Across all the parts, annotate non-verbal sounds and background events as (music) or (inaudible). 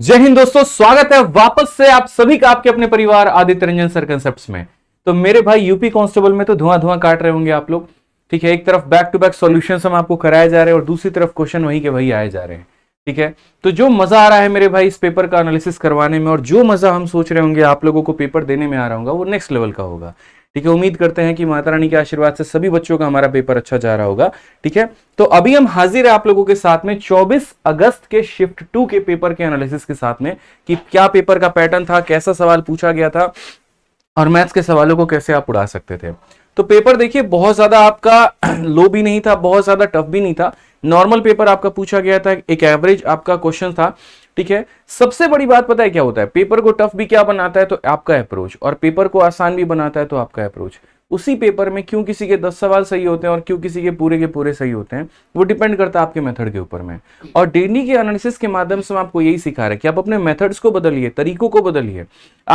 जय हिंद दोस्तों स्वागत है वापस से आप सभी का आपके अपने परिवार आदित्य रंजन सर कंसेप्ट में तो मेरे भाई यूपी कांस्टेबल में तो धुआं धुआं काट रहे होंगे आप लोग ठीक है एक तरफ बैक टू बैक सॉल्यूशंस हम आपको कराए जा रहे हैं और दूसरी तरफ क्वेश्चन वही के वही आए जा रहे हैं ठीक है तो जो मजा आ रहा है मेरे भाई इस पेपर का एनालिसिस करवाने में और जो मजा हम सोच रहे होंगे आप लोगों को पेपर देने में आ रहा होगा वो नेक्स्ट लेवल का होगा ठीक है उम्मीद करते हैं कि माता रानी के आशीर्वाद से सभी बच्चों का हमारा पेपर अच्छा जा रहा होगा ठीक है तो अभी हम हाजिर है आप लोगों के साथ में 24 अगस्त के शिफ्ट टू के पेपर के एनालिसिस के साथ में कि क्या पेपर का पैटर्न था कैसा सवाल पूछा गया था और मैथ्स के सवालों को कैसे आप उड़ा सकते थे तो पेपर देखिए बहुत ज्यादा आपका लो (clears throat) भी नहीं था बहुत ज्यादा टफ भी नहीं था नॉर्मल पेपर आपका पूछा गया था एक एवरेज आपका क्वेश्चन था ठीक है सबसे बड़ी बात पता है क्या होता है पेपर को टफ भी क्या बनाता है तो आपका अप्रोच और पेपर को आसान भी बनाता है तो आपका अप्रोच उसी पेपर में क्यों किसी के दस सवाल सही होते हैं और क्यों किसी के पूरे के पूरे सही होते हैं वो डिपेंड करता है आपके मेथड के ऊपर में और डेनी के एनालिसिस के माध्यम से हम आपको यही सिखा रहे हैं कि आप अपने मेथड्स को बदलिए तरीकों को बदलिए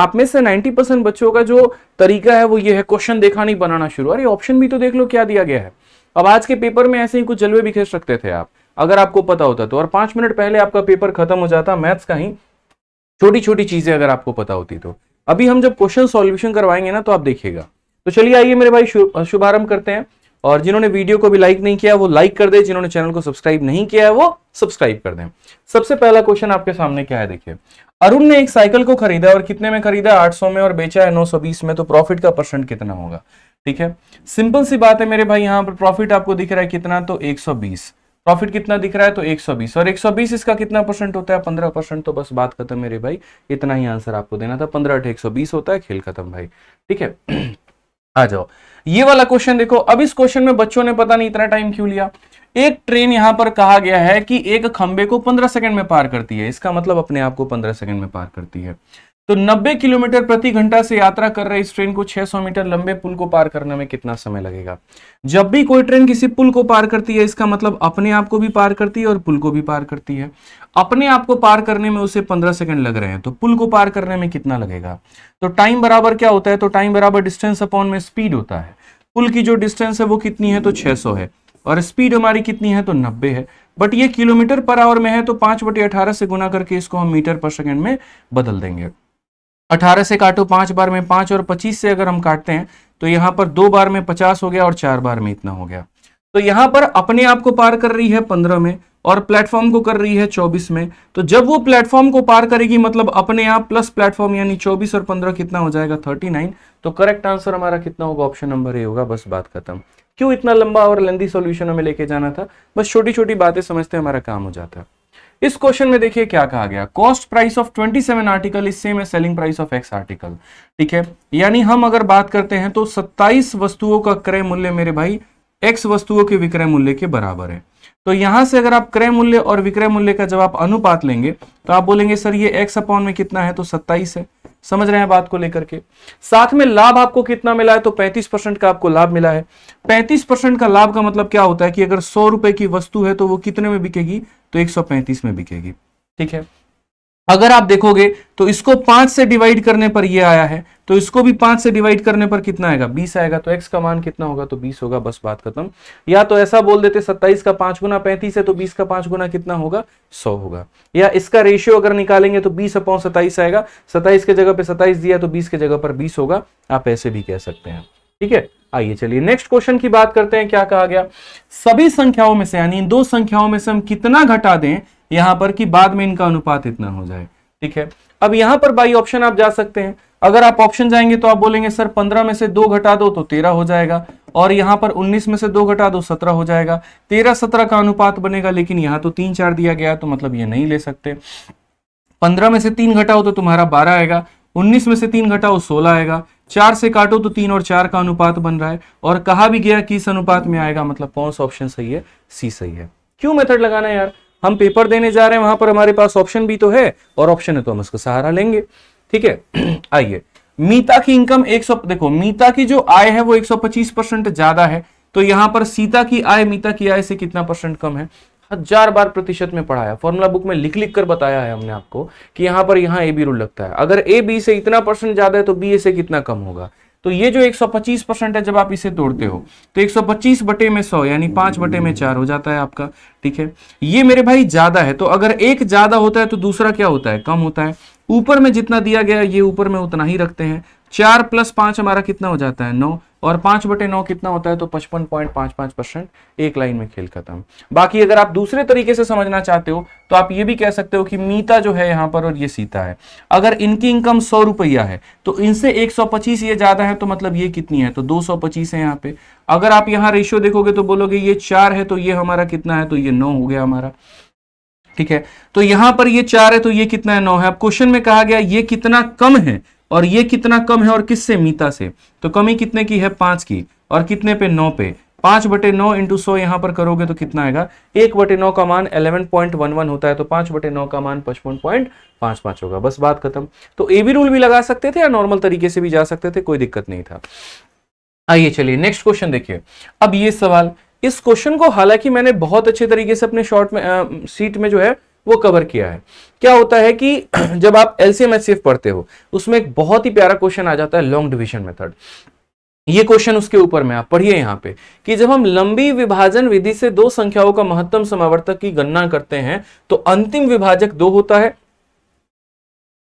आप में से 90 परसेंट बच्चों का जो तरीका है वो ये है क्वेश्चन देखा नहीं बनाना शुरू अरे ऑप्शन भी तो देख लो क्या दिया गया है अब आज के पेपर में ऐसे ही कुछ जलवे भी खेच सकते थे आप अगर आपको पता होता तो और पांच मिनट पहले आपका पेपर खत्म हो जाता मैथ्स का ही छोटी छोटी चीजें अगर आपको पता होती तो अभी हम जब क्वेश्चन सॉल्यूशन करवाएंगे ना तो आप देखिएगा तो चलिए आइए मेरे भाई शुभारंभ करते हैं और जिन्होंने वीडियो को भी लाइक नहीं किया वो लाइक कर दे जिन्होंने चैनल को सब्सक्राइब नहीं किया है वो सब्सक्राइब कर दें सबसे पहला क्वेश्चन आपके सामने क्या है देखिए अरुण ने एक साइकिल को खरीदा और कितने में खरीदा 800 में और बेचा है 920 में तो प्रॉफिट का परसेंट कितना होगा ठीक है सिंपल सी बात है मेरे भाई यहाँ पर प्रॉफिट आपको दिख रहा है कितना तो एक प्रॉफिट कितना दिख रहा है तो 120 और 120 इसका कितना परसेंट होता है 15 परसेंट तो बस बात खत्म मेरे भाई इतना ही आंसर आपको देना था 15 अठे 120 होता है खेल खत्म भाई ठीक है (clears throat) आ जाओ ये वाला क्वेश्चन देखो अब इस क्वेश्चन में बच्चों ने पता नहीं इतना टाइम क्यों लिया एक ट्रेन यहां पर कहा गया है कि एक खंबे को पंद्रह सेकंड में पार करती है इसका मतलब अपने आप को पंद्रह सेकंड में पार करती है तो 90 किलोमीटर प्रति घंटा से यात्रा कर रहे इस ट्रेन को 600 मीटर लंबे पुल को पार करने में कितना समय लगेगा जब भी कोई ट्रेन किसी पुल को पार करती है इसका मतलब अपने आप को भी पार करती है और पुल को भी पार करती है अपने आप को पार करने में उसे 15 सेकंड लग रहे हैं तो पुल को पार करने में कितना लगेगा तो टाइम बराबर क्या होता है तो टाइम बराबर डिस्टेंस अपॉन में स्पीड होता है पुल की जो डिस्टेंस है वो कितनी है तो छह है और स्पीड हमारी कितनी है तो नब्बे है बट ये किलोमीटर पर आवर में है तो पांच बटे अठारह से गुना करके इसको हम मीटर पर सेकेंड में बदल देंगे अठारह से काटो पांच बार में पांच और पच्चीस से अगर हम काटते हैं तो यहां पर दो बार में पचास हो गया और चार बार में इतना हो गया तो यहां पर अपने आप को पार कर रही है पंद्रह में और प्लेटफॉर्म को कर रही है चौबीस में तो जब वो प्लेटफॉर्म को पार करेगी मतलब अपने आप प्लस प्लेटफॉर्म यानी चौबीस और पंद्रह कितना हो जाएगा थर्टी नाइन तो करेक्ट आंसर हमारा कितना होगा ऑप्शन नंबर ए होगा बस बात खत्म क्यों इतना लंबा और लेंदी सोल्यूशन हमें लेके जाना था बस छोटी छोटी बातें समझते हमारा काम हो जाता है इस क्वेश्चन में देखिए क्या कहा गया cost price of 27 article is same है selling price of x article ठीक है यानी हम अगर बात करते हैं तो 27 वस्तुओं का क्रय मूल्य मेरे भाई एक्स वस्तुओं के विक्रय मूल्य के बराबर है तो यहां से अगर आप क्रय मूल्य और विक्रय मूल्य का जब आप अनुपात लेंगे तो आप बोलेंगे सर ये एक्स अपॉन में कितना है तो सत्ताईस है समझ रहे हैं बात को लेकर के साथ में लाभ आपको कितना मिला है तो 35 परसेंट का आपको लाभ मिला है 35 परसेंट का लाभ का मतलब क्या होता है कि अगर सौ रुपए की वस्तु है तो वो कितने में बिकेगी तो 135 में बिकेगी ठीक है अगर आप देखोगे तो इसको पांच से डिवाइड करने पर ये आया है तो इसको भी पांच से डिवाइड करने पर कितना आएगा बीस आएगा तो एक्स का मान कितना होगा तो बीस होगा बस बात खत्म या तो ऐसा बोल देते सत्ताईस का पांच गुना पैंतीस है तो बीस का पांच गुना कितना होगा सौ होगा या इसका रेशियो अगर निकालेंगे तो बीस अपॉन सत्ताईस आएगा सत्ताईस के जगह पर सत्ताईस दिया तो बीस के जगह पर बीस होगा आप ऐसे भी कह सकते हैं ठीक है आइए चलिए नेक्स्ट क्वेश्चन की बात करते हैं क्या कहा गया सभी संख्याओं में से यानी इन दो संख्याओं में से हम कितना घटा दें यहां पर कि बाद में इनका अनुपात इतना हो जाए ठीक है अब यहां पर बाई ऑप्शन आप जा सकते हैं अगर आप ऑप्शन जाएंगे तो आप बोलेंगे सर पंद्रह में से दो घटा दो तो तेरह हो जाएगा और यहां पर उन्नीस में से दो घटा दो सत्रह हो जाएगा तेरह सत्रह का अनुपात बनेगा लेकिन यहां तो तीन चार दिया गया तो मतलब ये नहीं ले सकते पंद्रह में से तीन घटाओ तो तुम्हारा बारह आएगा उन्नीस में से तीन घटाओ सोलह आएगा चार से काटो तो तीन और चार का अनुपात बन रहा है और कहा भी गया किस अनुपात में आएगा मतलब कौन सा ऑप्शन सही है सी सही है क्यों मेथड लगाना यार हम पेपर देने जा रहे हैं वहां पर हमारे पास ऑप्शन भी तो है और ऑप्शन है तो हम इसका सहारा लेंगे ठीक है (clears throat) आइए मीता की इनकम सौ देखो मीता की जो आय है वो पच्चीस परसेंट ज्यादा है तो यहां पर सीता की आय मीता की आय से कितना परसेंट कम है हजार बार प्रतिशत में पढ़ाया फॉर्मूला बुक में लिख लिख कर बताया है हमने आपको कि यहां पर यहां ए बी रूल लगता है अगर ए बी से इतना परसेंट ज्यादा है तो बी ए से कितना कम होगा तो ये जो 125 परसेंट है जब आप इसे तोड़ते हो तो 125 बटे में 100 यानी पांच बटे में चार हो जाता है आपका ठीक है ये मेरे भाई ज्यादा है तो अगर एक ज्यादा होता है तो दूसरा क्या होता है कम होता है ऊपर में जितना दिया गया ये ऊपर में उतना ही रखते हैं चार प्लस पांच हमारा कितना हो जाता है नौ और पांच बटे नौ कितना होता है तो पचपन पॉइंट पांच पांच परसेंट एक लाइन में खेल खत्म बाकी अगर आप दूसरे तरीके से समझना चाहते हो तो आप ये भी कह सकते हो कि मीता जो है यहां पर और ये सीता है अगर इनकी इनकम सौ रुपया है तो इनसे एक सौ पच्चीस ये ज्यादा है तो मतलब ये कितनी है तो दो सौ पच्चीस है यहाँ पे अगर आप यहाँ रेशियो देखोगे तो बोलोगे ये चार है तो ये हमारा कितना है तो ये नौ हो गया हमारा ठीक है तो यहां पर ये चार है तो ये कितना है नौ है अब क्वेश्चन में कहा गया ये कितना कम है और ये कितना कम है और किससे मीता से तो कमी कितने की है पांच की और कितने पे नौ पे पांच बटे नौ इंटू सौ यहां पर करोगे तो कितना आएगा एक बटे नौ का मान एलेवन पॉइंट वन वन होता है तो पांच बटे नौ का मान पचपन पॉइंट पांच पांच होगा बस बात खत्म तो ए बी रूल भी लगा सकते थे या नॉर्मल तरीके से भी जा सकते थे कोई दिक्कत नहीं था आइए चलिए नेक्स्ट क्वेश्चन देखिए अब ये सवाल इस क्वेश्चन को हालांकि मैंने बहुत अच्छे तरीके से अपने शॉर्ट में आ, सीट में जो है वो कवर किया है क्या होता है कि (clears throat) जब आप एलसीएम एस पढ़ते हो उसमें एक बहुत ही प्यारा क्वेश्चन आ जाता है लॉन्ग डिविजन मेथड ये क्वेश्चन उसके ऊपर में आप पढ़िए यहाँ पे कि जब हम लंबी विभाजन विधि से दो संख्याओं का महत्तम समावर्तक की गणना करते हैं तो अंतिम विभाजक दो होता है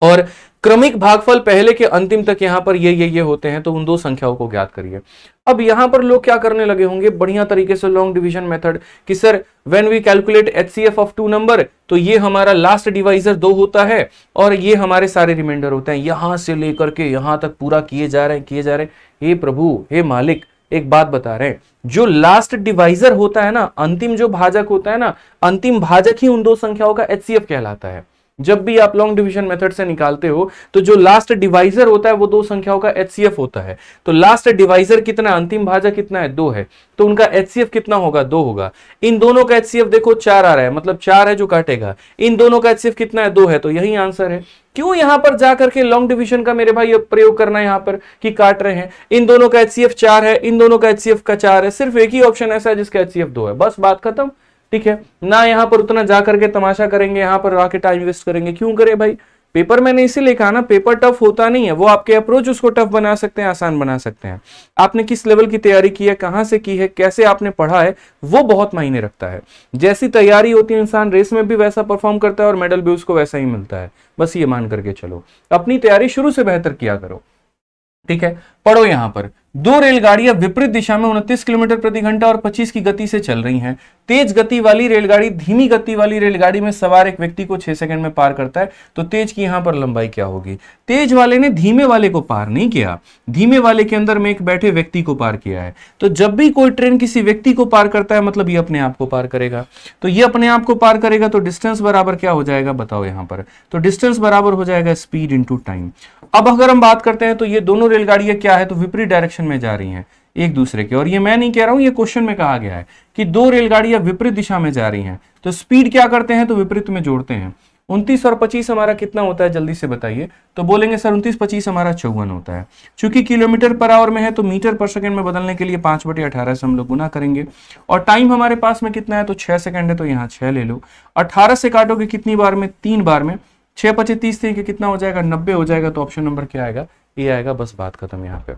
और क्रमिक भागफल पहले के अंतिम तक यहाँ पर ये ये ये होते हैं तो उन दो संख्याओं को ज्ञात करिए अब यहां पर लोग क्या करने लगे होंगे बढ़िया तरीके से लॉन्ग डिवीजन मेथड कि sir when we calculate H of two number तो ये हमारा लास्ट डिवाइजर दो होता है और ये हमारे सारे रिमाइंडर होते हैं यहां से लेकर के यहाँ तक पूरा किए जा रहे हैं किए जा रहे हैं हे प्रभु हे मालिक एक बात बता रहे हैं जो लास्ट डिवाइजर होता है ना अंतिम जो भाजक होता है ना अंतिम भाजक ही उन दो संख्याओं का एच कहलाता है जब भी आप लॉन्ग डिवीजन मेथड से निकालते हो तो जो लास्ट डिवाइजर होता है वो दो संख्याओं का एच होता है तो लास्ट डिवाइजर कितना अंतिम भाजा कितना है दो है तो उनका एच कितना होगा दो होगा इन दोनों का एच देखो चार आ रहा है मतलब चार है जो काटेगा इन दोनों का एच कितना है दो है तो यही आंसर है क्यों यहां पर जाकर के लॉन्ग डिविजन का मेरे भाई प्रयोग करना है यहां पर कि काट रहे हैं इन दोनों का एचसीएफ चार है इन दोनों का एच का चार है सिर्फ एक ही ऑप्शन ऐसा है जिसका एचसीएफ दो है बस बात खत्म ठीक है ना यहाँ पर उतना जा करके तमाशा करेंगे यहाँ पर आके टाइम वेस्ट करेंगे क्यों करें भाई पेपर मैंने इसीलिए कहा ना पेपर टफ होता नहीं है वो आपके अप्रोच उसको टफ बना सकते हैं आसान बना सकते हैं आपने किस लेवल की तैयारी की है कहां से की है कैसे आपने पढ़ा है वो बहुत मायने रखता है जैसी तैयारी होती है इंसान रेस में भी वैसा परफॉर्म करता है और मेडल भी उसको वैसा ही मिलता है बस ये मान करके चलो अपनी तैयारी शुरू से बेहतर किया करो ठीक है पढ़ो यहां पर दो रेलगाड़ियां विपरीत दिशा में उनतीस किलोमीटर प्रति घंटा और 25 की गति से चल रही हैं तेज गति वाली रेलगाड़ी धीमी गति वाली रेलगाड़ी में सवार एक व्यक्ति को 6 सेकंड में पार करता है तो तेज की यहां पर लंबाई क्या होगी तेज वाले ने धीमे वाले को पार नहीं किया धीमे वाले के अंदर में एक बैठे व्यक्ति को पार किया है तो जब भी कोई ट्रेन किसी व्यक्ति को पार करता है मतलब ये अपने आप को पार करेगा तो ये अपने आप को पार करेगा तो डिस्टेंस बराबर क्या हो जाएगा बताओ यहां पर तो डिस्टेंस बराबर हो जाएगा स्पीड इंटू टाइम अब अगर हम बात करते हैं तो ये दोनों रेलगाड़ियां क्या है तो विपरीत डायरेक्शन डायरेक्शन में जा रही हैं एक दूसरे के और ये मैं नहीं कह रहा हूं ये क्वेश्चन में कहा गया है कि दो रेलगाड़ियां विपरीत दिशा में जा रही हैं तो स्पीड क्या करते हैं तो विपरीत में जोड़ते हैं उनतीस और पच्चीस हमारा कितना होता है जल्दी से बताइए तो बोलेंगे सर उनतीस पच्चीस हमारा चौवन होता है चूंकि किलोमीटर पर आवर में है तो मीटर पर सेकंड में बदलने के लिए पांच बटे अठारह से हम लोग गुना करेंगे और टाइम हमारे पास में कितना है तो छह सेकंड है तो यहाँ छह ले लो अठारह से काटोगे कितनी बार में तीन बार में छह पचे तीस थे कि कितना हो जाएगा नब्बे हो जाएगा तो ऑप्शन नंबर क्या आएगा ये आएगा बस बात खत्म यहाँ पे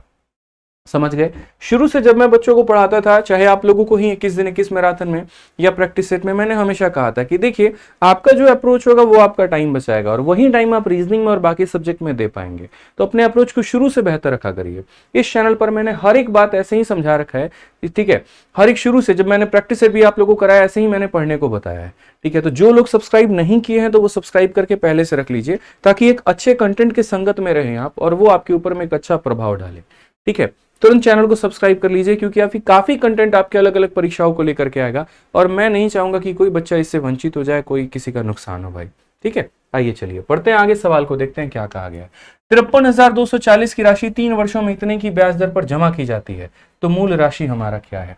समझ गए शुरू से जब मैं बच्चों को पढ़ाता था चाहे आप लोगों को ही इक्कीस दिन इक्कीस मैराथन में या प्रैक्टिस सेट में मैंने हमेशा कहा था कि देखिए आपका जो अप्रोच होगा वो आपका टाइम बचाएगा और वही टाइम आप रीजनिंग में और बाकी सब्जेक्ट में दे पाएंगे तो अपने अप्रोच को शुरू से बेहतर रखा करिए इस चैनल पर मैंने हर एक बात ऐसे ही समझा रखा है ठीक है हर एक शुरू से जब मैंने प्रैक्टिस सेट भी आप लोगों को कराया ऐसे ही मैंने पढ़ने को बताया है ठीक है तो जो लोग सब्सक्राइब नहीं किए हैं तो वो सब्सक्राइब करके पहले से रख लीजिए ताकि एक अच्छे कंटेंट के संगत में रहें आप और वो आपके ऊपर में एक अच्छा प्रभाव डाले ठीक है तुरंत चैनल को सब्सक्राइब कर लीजिए क्योंकि अभी काफ़ी कंटेंट आपके अलग अलग परीक्षाओं को लेकर के आएगा और मैं नहीं चाहूंगा कि कोई बच्चा इससे वंचित हो जाए कोई किसी का नुकसान हो भाई ठीक है आइए चलिए पढ़ते हैं आगे सवाल को देखते हैं क्या कहा गया तिरपन हजार दो सौ चालीस की राशि तीन वर्षों में इतने की ब्याज दर पर जमा की जाती है तो मूल राशि हमारा क्या है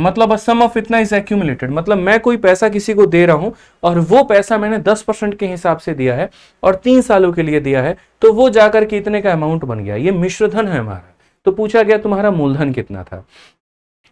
मतलब सम ऑफ इतना इज एक्यूमुलेटेड मतलब मैं कोई पैसा किसी को दे रहा हूं और वो पैसा मैंने 10 परसेंट के हिसाब से दिया है और तीन सालों के लिए दिया है तो वो जाकर के इतने का अमाउंट बन गया ये मिश्रधन है हमारा तो पूछा गया तुम्हारा मूलधन कितना था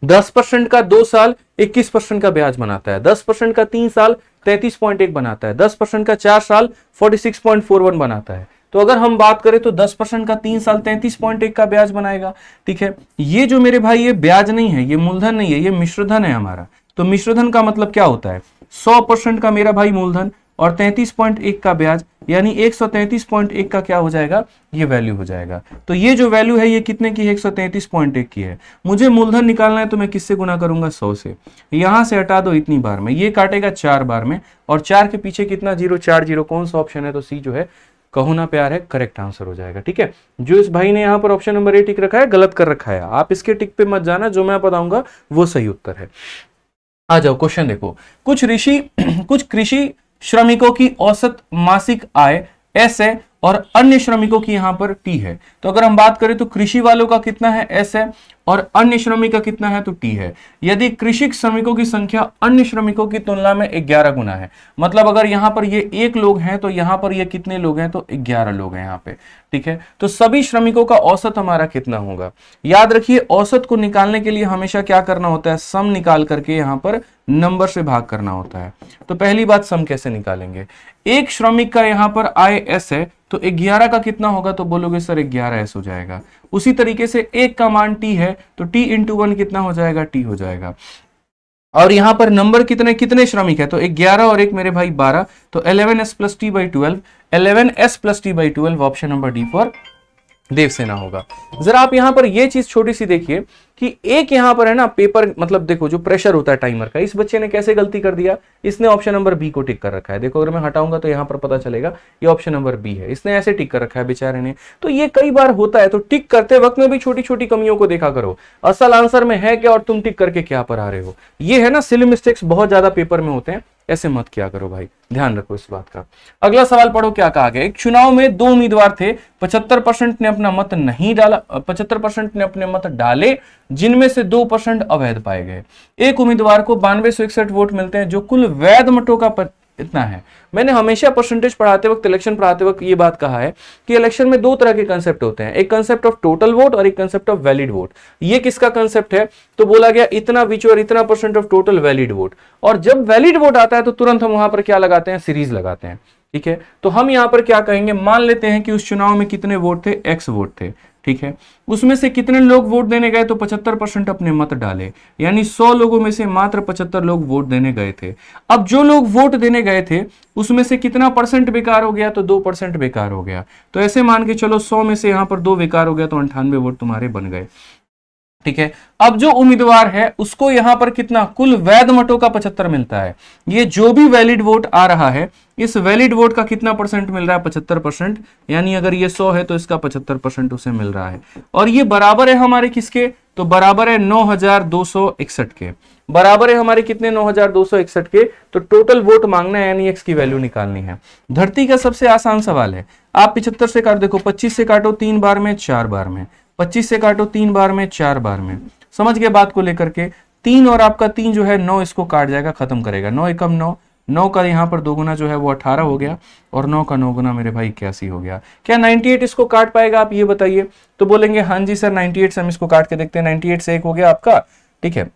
दस परसेंट का दो साल इक्कीस परसेंट का ब्याज बनाता है दस परसेंट का तीन साल तैतीस पॉइंट एक बनाता है दस परसेंट का चार साल forty six point four one बनाता है तो अगर हम बात करें तो दस परसेंट का तीन साल तैतीस पॉइंट एक का ब्याज बनाएगा ठीक है ये जो मेरे भाई ये ब्याज नहीं है ये मूलधन नहीं है ये मिश्रधन है हमारा तो मिश्रधन का मतलब क्या होता है सौ परसेंट का मेरा भाई मूलधन और 33.1 का ब्याज यानी 133.1 का क्या हो जाएगा ये वैल्यू हो जाएगा तो ये जो वैल्यू है ये कितने की है एक की है मुझे मूलधन निकालना है तो मैं किससे गुना करूंगा 100 से यहां से हटा दो इतनी बार में ये काटेगा चार बार में और चार के पीछे कितना जीरो चार जीरो कौन सा ऑप्शन है तो सी जो है कहो ना प्यार है करेक्ट आंसर हो जाएगा ठीक है जो इस भाई ने यहाँ पर ऑप्शन नंबर ए टिक रखा है गलत कर रखा है आप इसके टिक पे मत जाना जो मैं बताऊंगा वो सही उत्तर है आ जाओ क्वेश्चन देखो कुछ ऋषि (clears throat) कुछ कृषि श्रमिकों की औसत मासिक आय एस है और अन्य श्रमिकों की यहाँ पर टी है तो अगर हम बात करें तो कृषि वालों का कितना है एस है और अन्य श्रमिक का कितना है तो टी है यदि कृषि श्रमिकों की संख्या अन्य श्रमिकों की तुलना में ग्यारह गुना है मतलब अगर यहां पर ये एक लोग हैं तो यहां पर ये कितने लोग हैं तो ग्यारह लोग हैं यहां पे ठीक है तो सभी श्रमिकों का औसत हमारा कितना होगा याद रखिए औसत को निकालने के लिए हमेशा क्या करना होता है सम निकाल करके यहां पर नंबर से भाग करना होता है तो पहली बात सम कैसे निकालेंगे एक श्रमिक का यहां पर आय एस है तो ग्यारह का कितना होगा तो बोलोगे सर ग्यारह एस हो जाएगा उसी तरीके से एक का मान टी है तो टी इंटू वन कितना हो जाएगा टी हो जाएगा और यहां पर नंबर कितने कितने श्रमिक है तो एक ग्यारह और एक मेरे भाई बारह तो eleven S plus T by twelve eleven S plus T by twelve option number D for Devasena होगा जरा आप यहां पर यह चीज छोटी सी देखिए कि एक यहां पर है ना पेपर मतलब देखो जो प्रेशर होता है टाइमर का इस बच्चे ने कैसे गलती कर दिया इसने ऑप्शन नंबर बी को टिक कर रखा है देखो अगर मैं हटाऊंगा तो यहां पर पता चलेगा ये ऑप्शन नंबर बी है इसने ऐसे टिक कर रखा है बेचारे ने तो ये कई बार होता है तो टिक करते वक्त में भी छोटी छोटी कमियों को देखा करो असल आंसर में है क्या और तुम टिक करके क्या पर आ रहे हो ये है ना सिली मिस्टेक्स बहुत ज्यादा पेपर में होते हैं ऐसे मत किया करो भाई ध्यान रखो इस बात का अगला सवाल पढ़ो क्या कहा गया एक चुनाव में दो उम्मीदवार थे पचहत्तर परसेंट ने अपना मत नहीं डाला पचहत्तर परसेंट ने अपने मत डाले जिनमें से दो परसेंट अवैध पाए गए एक उम्मीदवार को बानवे वोट मिलते हैं जो कुल वैध मतों का इतना है मैंने हमेशा परसेंटेज पढ़ाते वक्त इलेक्शन पढ़ाते वक्त ये बात कहा है कि इलेक्शन में दो तरह के कंसेप्ट होते हैं एक कंसेप्ट ऑफ टोटल वोट और एक कंसेप्ट ऑफ वैलिड वोट ये किसका कंसेप्ट है तो बोला गया इतना विच और इतना percent of total valid vote और जब वैलिड वोट आता है तो तुरंत हम वहां पर क्या लगाते हैं सीरीज लगाते हैं ठीक है तो हम यहां पर क्या कहेंगे मान लेते हैं कि उस चुनाव में कितने वोट थे एक्स वोट थे ठीक है उसमें से कितने लोग वोट देने गए तो 75 परसेंट अपने मत डाले यानी 100 लोगों में से मात्र 75 लोग वोट देने गए थे अब जो लोग वोट देने गए थे उसमें से कितना परसेंट बेकार हो गया तो दो परसेंट बेकार हो गया तो ऐसे मान के चलो सौ में से यहां पर दो बेकार हो गया तो अंठानवे वोट तुम्हारे बन गए ठीक है अब जो उम्मीदवार है उसको यहां पर कितना कुल वैध मतों का पचहत्तर मिलता है ये जो भी वैलिड वोट आ रहा है इस वैलिड वोट का कितना परसेंट मिल रहा है पचहत्तर परसेंट यानी अगर ये सौ है तो इसका पचहत्तर परसेंट उसे मिल रहा है और ये बराबर है हमारे किसके तो बराबर है नौ हजार दो सौ इकसठ के बराबर है हमारे कितने नौ हजार दो सौ इकसठ के तो टोटल वोट मांगना है यानी एक्स की वैल्यू निकालनी है धरती का सबसे आसान सवाल है आप पिछहत्तर से काट देखो पच्चीस से काटो तीन बार में चार बार में पच्चीस से काटो तीन बार में चार बार में समझ गए बात को लेकर के तीन और आपका तीन जो है नौ इसको काट जाएगा खत्म करेगा नौ एकम नौ नौ का यहाँ पर दोगुना जो है वो अठारह हो गया और नौ का नौ गुना मेरे भाई इक्यासी हो गया क्या एट इसको काट पाएगा आप ये बताइए तो बोलेंगे हाँ जी सर एट से हम इसको काट के देखते हैं एट से एक हो गया आपका ठीक है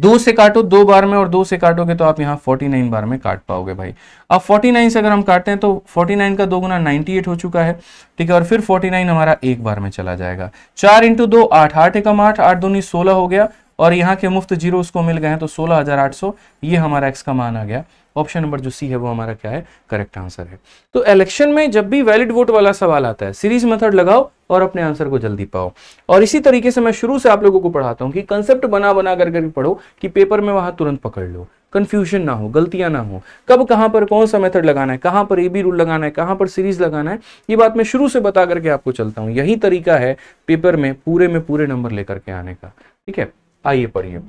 दो से काटो दो बार में और दो से काटोगे तो आप यहाँ नाइन बार में काट पाओगे भाई अब फोर्टी नाइन से अगर हम काटते हैं तो नाइन का दो गुना नाइन्टी हो चुका है ठीक है और फिर फोर्टी नाइन हमारा एक बार में चला जाएगा चार इंटू दो आठ आठ एकम आठ आठ दूनी सोलह हो गया और यहाँ के मुफ्त जीरो उसको मिल गए हैं तो सोलह हजार आठ सौ ये हमारा एक्स का मान आ गया ऑप्शन नंबर जो सी है वो हमारा क्या है करेक्ट आंसर है तो इलेक्शन में जब भी वैलिड वोट वाला सवाल आता है सीरीज मेथड लगाओ और अपने आंसर को जल्दी पाओ और इसी तरीके से मैं शुरू से आप लोगों को पढ़ाता हूँ कि कंसेप्ट बना बना कर पढ़ो कि पेपर में वहां तुरंत पकड़ लो कंफ्यूजन ना हो गलतियां ना हो कब कहां पर कौन सा मेथड लगाना है कहां पर ए बी रूल लगाना है कहां पर सीरीज लगाना है ये बात मैं शुरू से बता करके आपको चलता हूं यही तरीका है पेपर में पूरे में पूरे नंबर लेकर के आने का ठीक है आइए पढ़िए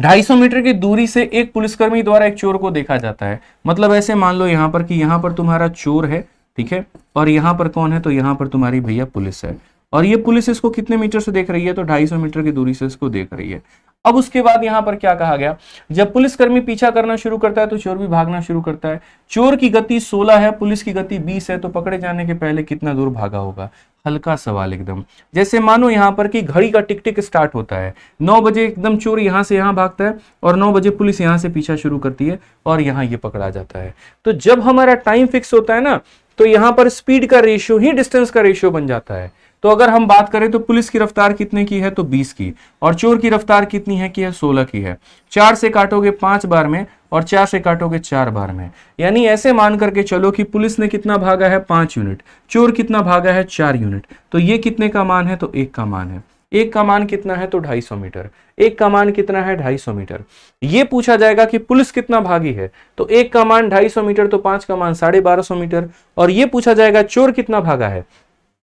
250 मीटर की दूरी से एक पुलिसकर्मी द्वारा एक चोर को देखा जाता है मतलब ऐसे मान लो यहाँ पर कि यहां पर तुम्हारा चोर है ठीक है और यहां पर कौन है तो यहां पर तुम्हारी भैया पुलिस है और ये पुलिस इसको कितने मीटर से देख रही है तो 250 मीटर की दूरी से इसको देख रही है अब उसके बाद यहां पर क्या कहा गया जब पुलिसकर्मी पीछा करना शुरू करता है तो चोर भी भागना शुरू करता है चोर की गति 16 है पुलिस की गति 20 है तो पकड़े जाने के पहले कितना दूर भागा होगा हल्का सवाल एकदम जैसे मानो यहाँ पर कि घड़ी का टिक टिक स्टार्ट होता है नौ बजे एकदम चोर यहाँ से यहाँ भागता है और नौ बजे पुलिस यहाँ से पीछा शुरू करती है और यहाँ ये पकड़ा जाता है तो जब हमारा टाइम फिक्स होता है ना तो यहाँ पर स्पीड का रेशियो ही डिस्टेंस का रेशियो बन जाता है तो अगर हम बात करें तो पुलिस की रफ्तार कितने की है तो बीस की और चोर की रफ्तार कितनी है की है सोलह की है चार से काटोगे पांच बार में और चार से काटोगे चार बार में यानी ऐसे मान करके चलो कि पुलिस ने कितना भागा है पांच यूनिट चोर कितना भागा है चार यूनिट तो ये कितने का मान है तो एक का मान है एक का मान कितना है तो 250 मीटर एक का मान कितना है 250 मीटर ये पूछा जाएगा कि पुलिस कितना भागी है तो एक का मान 250 मीटर तो पांच का मान साढ़े बारह मीटर और ये पूछा जाएगा चोर कितना भागा है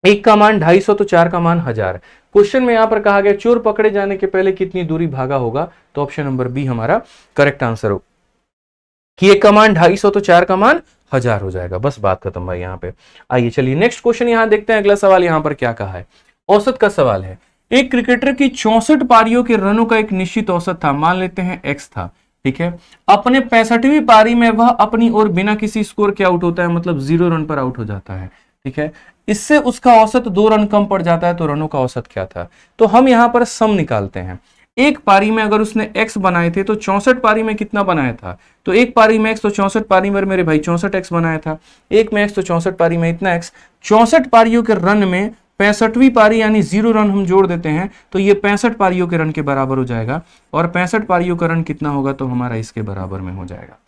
एक का मान ढाई सौ तो चार का मान हजार क्वेश्चन में यहां पर कहा गया चोर पकड़े जाने के पहले कितनी दूरी भागा होगा तो ऑप्शन नंबर बी हमारा करेक्ट आंसर हो कि एक का मान ढाई सौ तो चार का मान हजार हो जाएगा बस बात खत्म भाई यहाँ पे आइए चलिए नेक्स्ट क्वेश्चन यहां देखते हैं अगला सवाल यहाँ पर क्या कहा है औसत का सवाल है एक क्रिकेटर की चौसठ पारियों के रनों का एक निश्चित औसत था मान लेते हैं एक्स था ठीक है अपने पैंसठवीं पारी में वह अपनी ओर बिना किसी स्कोर के आउट होता है मतलब जीरो रन पर आउट हो जाता है ठीक है इससे उसका औसत दो रन कम पड़ जाता है तो रनों का औसत क्या था तो हम यहां पर सम निकालते हैं एक पारी में अगर उसने एक्स बनाए थे तो चौसठ पारी में कितना बनाया था तो एक पारी में एक्स तो चौंसठ पारी में मेरे भाई चौंसठ एक्स बनाया था एक में एक्स तो चौसठ पारी में इतना एक्स चौंसठ पारियों के रन में पैंसठवीं पारी यानी जीरो रन हम जोड़ देते हैं तो ये पैंसठ पारियों के रन के बराबर हो जाएगा और पैंसठ पारियों का रन कितना होगा तो हमारा इसके बराबर में हो जाएगा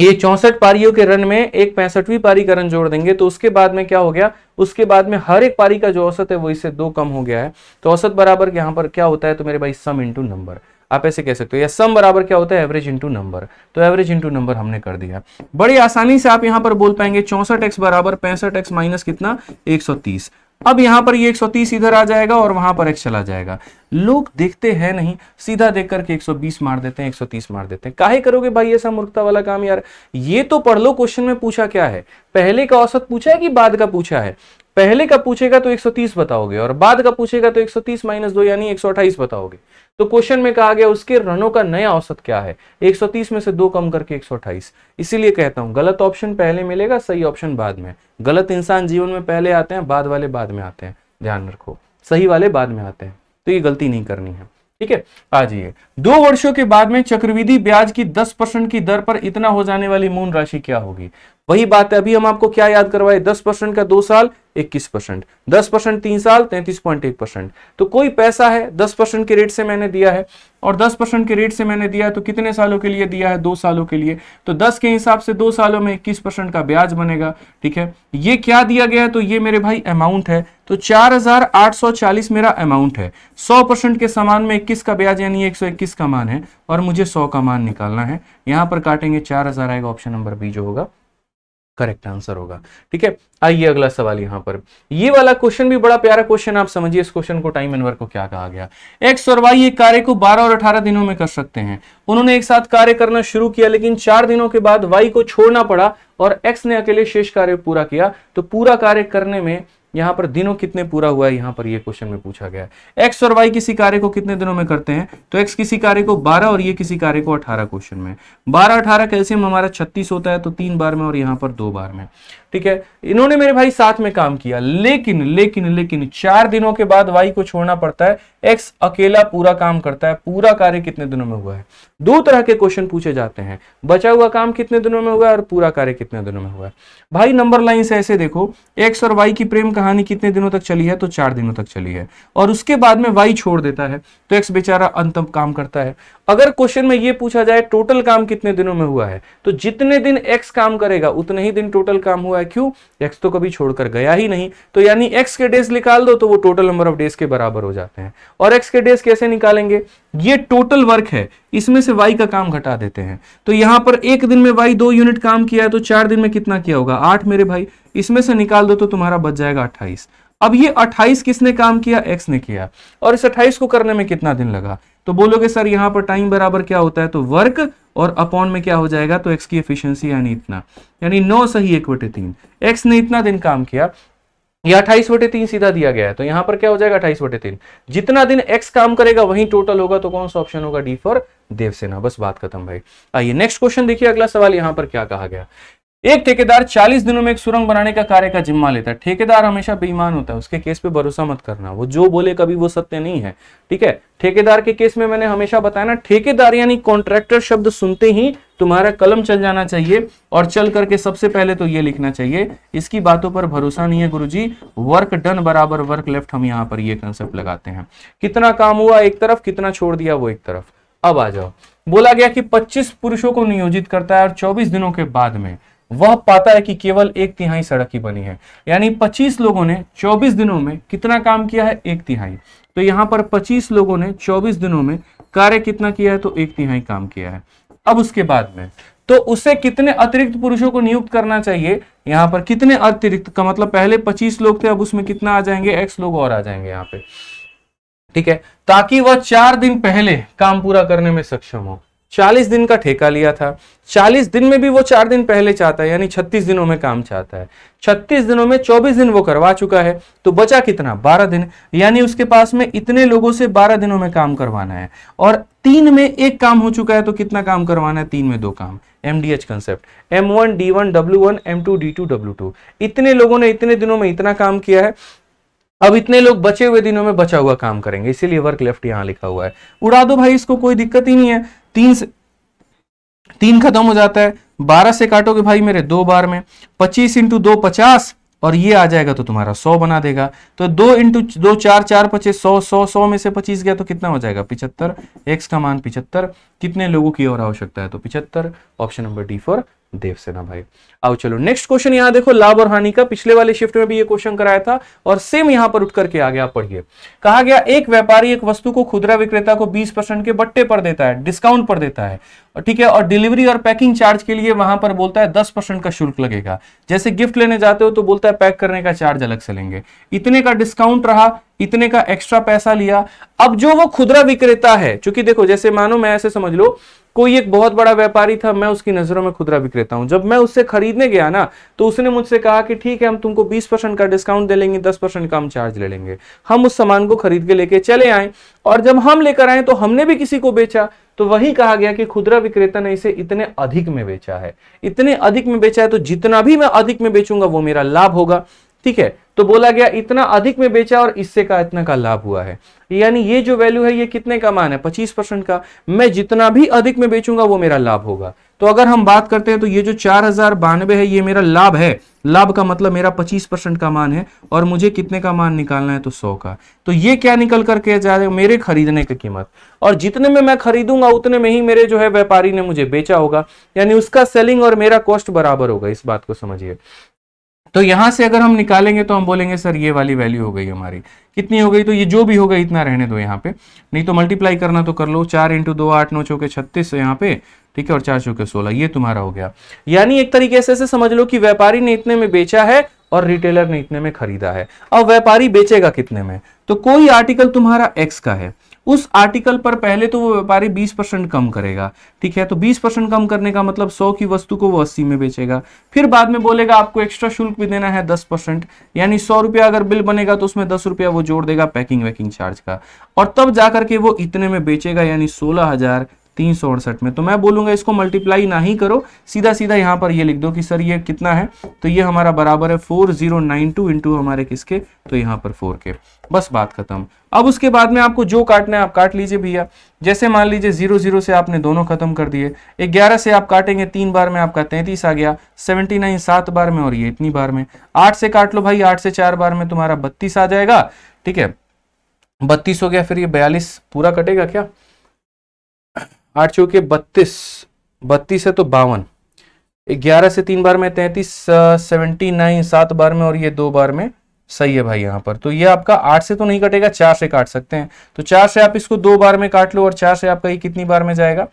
ये चौसठ पारियों के रन में एक पैंसठवीं पारी का रन जोड़ देंगे तो उसके बाद में क्या हो गया उसके बाद में हर एक पारी का जो औसत है वो इससे दो कम हो गया है तो औसत बराबर यहां पर क्या होता है तो मेरे भाई सम इंटू नंबर आप ऐसे कह सकते हो या सम बराबर क्या होता है एवरेज इंटू नंबर तो एवरेज इंटू नंबर हमने कर दिया बड़ी आसानी से आप यहां पर बोल पाएंगे चौसठ एक्स बराबर पैंसठ एक्स माइनस कितना एक सौ तीस अब यहां पर ये 130 इधर आ जाएगा और वहां पर एक चला जाएगा लोग देखते हैं नहीं सीधा देख करके 120 मार देते हैं 130 मार देते हैं काहे करोगे भाई ऐसा मूर्खता वाला काम यार ये तो पढ़ लो क्वेश्चन में पूछा क्या है पहले का औसत पूछा है कि बाद का पूछा है पहले का पूछेगा तो 130 बताओगे और बाद का पूछेगा तो 130 माइनस दो यानी एक बताओगे तो क्वेश्चन में कहा गया उसके रनों का नया औसत क्या है 130 में से दो कम करके 128 इसीलिए कहता हूं गलत ऑप्शन पहले मिलेगा सही ऑप्शन बाद में गलत इंसान जीवन में पहले आते हैं बाद वाले बाद में आते हैं ध्यान रखो सही वाले बाद में आते हैं तो ये गलती नहीं करनी है ठीक है आ जाइए दो वर्षों के बाद में चक्रविधि ब्याज की 10 परसेंट की दर पर इतना हो जाने वाली मूल राशि क्या होगी वही बात है अभी हम आपको क्या याद करवाए दस परसेंट का दो साल इक्कीस परसेंट दस परसेंट तीन साल तैंतीस पॉइंट एक परसेंट तो कोई पैसा है दस परसेंट के रेट से मैंने दिया है और दस परसेंट के रेट से मैंने दिया है तो कितने सालों के लिए दिया है दो सालों के लिए तो दस के हिसाब से दो सालों में इक्कीस परसेंट का ब्याज बनेगा ठीक है ये क्या दिया गया तो ये मेरे भाई अमाउंट है तो चार हजार आठ सौ चालीस मेरा अमाउंट है सौ परसेंट के सामान में इक्कीस का ब्याज यानी एक सौ इक्कीस का मान है और मुझे सौ का मान निकालना है यहां पर काटेंगे चार हजार आएगा ऑप्शन नंबर बी जो होगा करेक्ट आंसर होगा ठीक है आइए अगला सवाल यहां पर ये वाला क्वेश्चन भी बड़ा प्यारा क्वेश्चन आप समझिए इस क्वेश्चन को टाइम एनवर को क्या कहा गया एक्स और वाई एक कार्य को 12 और 18 दिनों में कर सकते हैं उन्होंने एक साथ कार्य करना शुरू किया लेकिन चार दिनों के बाद वाई को छोड़ना पड़ा और एक्स ने अकेले शेष कार्य पूरा किया तो पूरा कार्य करने में यहाँ पर दिनों कितने पूरा हुआ है यहाँ पर ये क्वेश्चन में पूछा गया है एक्स और वाई किसी कार्य को कितने दिनों में करते हैं तो एक्स किसी कार्य को बारह और ये किसी कार्य को अठारह क्वेश्चन में बारह अठारह कैल्सियम हमारा छत्तीस होता है तो तीन बार में और यहाँ पर दो बार में ठीक है इन्होंने मेरे भाई साथ में काम किया लेकिन लेकिन लेकिन चार दिनों के बाद वाई को छोड़ना पड़ता है एक्स अकेला पूरा काम करता है पूरा कार्य कितने दिनों में हुआ है दो तरह के क्वेश्चन पूछे जाते हैं बचा हुआ काम कितने दिनों में हुआ है और पूरा कार्य कितने दिनों में हुआ है भाई नंबर लाइन से ऐसे देखो एक्स और वाई की प्रेम कहानी कितने दिनों तक चली है तो चार दिनों तक चली है और उसके बाद में वाई छोड़ देता है तो एक्स बेचारा अंतम काम करता है अगर क्वेश्चन में ये पूछा जाए टोटल काम कितने दिनों में हुआ है तो जितने दिन एक्स काम करेगा उतने ही दिन टोटल काम हुआ है क्यों एक्स तो कभी छोड़कर गया ही नहीं तो यानी एक्स के डेज निकाल दो तो वो टोटल नंबर ऑफ डेज के बराबर हो जाते हैं और एक्स के डेज कैसे निकालेंगे ये टोटल वर्क है इसमें से वाई का काम घटा देते हैं तो यहां पर एक दिन में वाई दो यूनिट काम किया है तो चार दिन में कितना किया होगा आठ मेरे भाई इसमें से निकाल दो तो तुम्हारा बच जाएगा अट्ठाईस अब ये 28 किसने काम किया एक्स ने किया और इस 28 को करने में कितना दिन लगा तो बोलोगे सर यहां पर टाइम बराबर क्या होता है तो वर्क और अपॉन में क्या हो जाएगा तो एक्स की एफिशिएंसी यानी इतना यानी नौ सही एक बटे तीन एक्स ने इतना दिन काम किया ये अट्ठाईस बटे तीन सीधा दिया गया है तो यहां पर क्या हो जाएगा अट्ठाईस बटे तीन जितना दिन एक्स काम करेगा वही टोटल होगा तो कौन सा ऑप्शन होगा डी फॉर देवसेना बस बात खत्म भाई आइए नेक्स्ट क्वेश्चन देखिए अगला सवाल यहां पर क्या कहा गया एक ठेकेदार 40 दिनों में एक सुरंग बनाने का कार्य का जिम्मा लेता है ठेकेदार हमेशा बेईमान होता है उसके केस पे भरोसा मत करना वो जो बोले कभी वो सत्य नहीं है ठीक है ठेकेदार के केस में मैंने हमेशा बताया ना ठेकेदार यानी कॉन्ट्रैक्टर शब्द सुनते ही तुम्हारा कलम चल जाना चाहिए और चल करके सबसे पहले तो ये लिखना चाहिए इसकी बातों पर भरोसा नहीं है गुरु वर्क डन बराबर वर्क लेफ्ट हम यहाँ पर ये कंसेप्ट लगाते हैं कितना काम हुआ एक तरफ कितना छोड़ दिया वो एक तरफ अब आ जाओ बोला गया कि पच्चीस पुरुषों को नियोजित करता है और चौबीस दिनों के बाद में वह पाता है कि केवल एक तिहाई सड़क ही बनी है यानी 25 लोगों ने 24 दिनों में कितना काम किया है एक तिहाई तो यहाँ पर 25 लोगों ने 24 दिनों में कार्य कितना किया है तो एक तिहाई काम किया है अब उसके बाद में तो उसे कितने अतिरिक्त पुरुषों को नियुक्त करना चाहिए यहां पर कितने अतिरिक्त का मतलब पहले 25 लोग थे अब उसमें कितना आ जाएंगे एक्स लोग और आ जाएंगे यहाँ पे ठीक है ताकि वह चार दिन पहले काम पूरा करने में सक्षम हो 40 दिन का ठेका लिया था 40 दिन में भी वो चार दिन पहले चाहता है यानी 36 दिनों में काम चाहता है 36 दिनों में 24 दिन वो करवा चुका है तो बचा कितना 12 दिन यानी उसके पास में इतने लोगों से 12 दिनों में काम करवाना है और तीन में एक काम हो चुका है तो कितना काम करवाना है तीन में दो काम M D H concept M one D one W one M two D two W two इतने लोगों ने इतने दिनों में इतना काम किया है अब इतने लोग बचे हुए दिनों में बचा हुआ काम करेंगे इसीलिए वर्क लेफ्ट यहां लिखा हुआ है उड़ा दो भाई इसको कोई दिक्कत ही नहीं है तीन से तीन खत्म हो जाता है बारह से काटोगे भाई मेरे दो बार में पच्चीस इंटू दो पचास और ये आ जाएगा तो तुम्हारा सौ बना देगा तो दो इंटू दो चार चार पच्चीस सौ सौ सौ में से पच्चीस गया तो कितना हो जाएगा पिछहत्तर एक्स का मान पिछहत्तर कितने लोगों की और आवश्यकता है तो पिछहत्तर option number D for Devasena भाई आओ चलो नेक्स्ट क्वेश्चन यहां देखो लाभ और हानि का पिछले वाले शिफ्ट में भी ये क्वेश्चन कराया था और सेम यहां पर उठ करके आ गया पढ़िए कहा गया एक व्यापारी एक वस्तु को खुदरा विक्रेता को 20 परसेंट के बट्टे पर देता है डिस्काउंट पर देता है ठीक है और डिलीवरी और पैकिंग चार्ज के लिए वहां पर बोलता है दस परसेंट का शुल्क लगेगा जैसे गिफ्ट लेने जाते हो तो बोलता है पैक करने का चार्ज अलग से लेंगे इतने का डिस्काउंट रहा इतने का एक्स्ट्रा पैसा लिया अब जो वो खुदरा विक्रेता है चूंकि देखो जैसे मानो मैं ऐसे समझ लो कोई एक बहुत बड़ा व्यापारी था मैं उसकी नजरों में खुदरा विक्रेता हूं जब मैं उससे खरीदने गया ना तो उसने मुझसे कहा कि ठीक है हम तुमको 20 परसेंट का डिस्काउंट दे लेंगे 10 परसेंट का हम चार्ज ले लेंगे हम उस सामान को खरीद के लेके चले आए और जब हम लेकर आए तो हमने भी किसी को बेचा तो वही कहा गया कि खुदरा विक्रेता ने इसे इतने अधिक में बेचा है इतने अधिक में बेचा है तो जितना भी मैं अधिक में बेचूंगा वो मेरा लाभ होगा ठीक है तो बोला गया इतना अधिक में बेचा और इससे का इतना का लाभ हुआ है यानी ये जो वैल्यू है ये कितने का मान है पच्चीस परसेंट का मैं जितना भी अधिक में बेचूंगा वो मेरा लाभ होगा तो अगर हम बात करते हैं तो ये जो चार हजार बानवे है ये मेरा लाभ है लाभ का मतलब मेरा पच्चीस परसेंट का मान है और मुझे कितने का मान निकालना है तो सौ का तो ये क्या निकल कर के जा रहे मेरे खरीदने की कीमत और जितने में मैं खरीदूंगा उतने में ही मेरे जो है व्यापारी ने मुझे बेचा होगा यानी उसका सेलिंग और मेरा कॉस्ट बराबर होगा इस बात को समझिए तो यहां से अगर हम निकालेंगे तो हम बोलेंगे सर ये वाली वैल्यू हो गई हमारी कितनी हो गई तो ये जो भी होगा इतना रहने दो यहाँ पे नहीं तो मल्टीप्लाई करना तो कर लो चार इंटू दो आठ नौ चौके छत्तीस यहाँ पे ठीक है और चार चौके सोलह ये तुम्हारा हो गया यानी एक तरीके से समझ लो कि व्यापारी ने इतने में बेचा है और रिटेलर ने इतने में खरीदा है अब व्यापारी बेचेगा कितने में तो कोई आर्टिकल तुम्हारा एक्स का है उस आर्टिकल पर पहले तो वो व्यापारी 20 परसेंट कम करेगा ठीक है तो 20 परसेंट कम करने का मतलब 100 की वस्तु को वो अस्सी में बेचेगा फिर बाद में बोलेगा आपको एक्स्ट्रा शुल्क भी देना है 10 परसेंट यानी सौ रुपया अगर बिल बनेगा तो उसमें दस रुपया वो जोड़ देगा पैकिंग वैकिंग चार्ज का और तब जाकर के वो इतने में बेचेगा यानी सोलह हजार तीन सौ अड़सठ में तो मैं बोलूंगा इसको मल्टीप्लाई ना ही करो सीधा सीधा यहाँ पर ये लिख दो कि सर ये कितना है तो ये हमारा बराबर है four zero nine two into हमारे किसके तो यहाँ पर फोर के बस बात खत्म अब उसके बाद में आपको जो काटना है आप काट लीजिए भैया जैसे मान लीजिए जीरो जीरो से आपने दोनों खत्म कर दिए ग्यारह से आप काटेंगे तीन बार में आपका तैंतीस आ गया सेवेंटी नाइन सात बार में और ये इतनी बार में आठ से काट लो भाई आठ से चार बार में तुम्हारा बत्तीस आ जाएगा ठीक है बत्तीस हो गया फिर ये बयालीस पूरा कटेगा क्या आठ चौके बत्तीस बत्तीस है तो बावन ग्यारह से तीन बार में तैतीस सेवेंटी नाइन सात बार में और ये दो बार में सही है भाई यहाँ पर तो ये आपका आठ से तो नहीं कटेगा चार से काट सकते हैं तो चार से आप इसको दो बार में काट लो और चार से आपका ये कितनी बार में जाएगा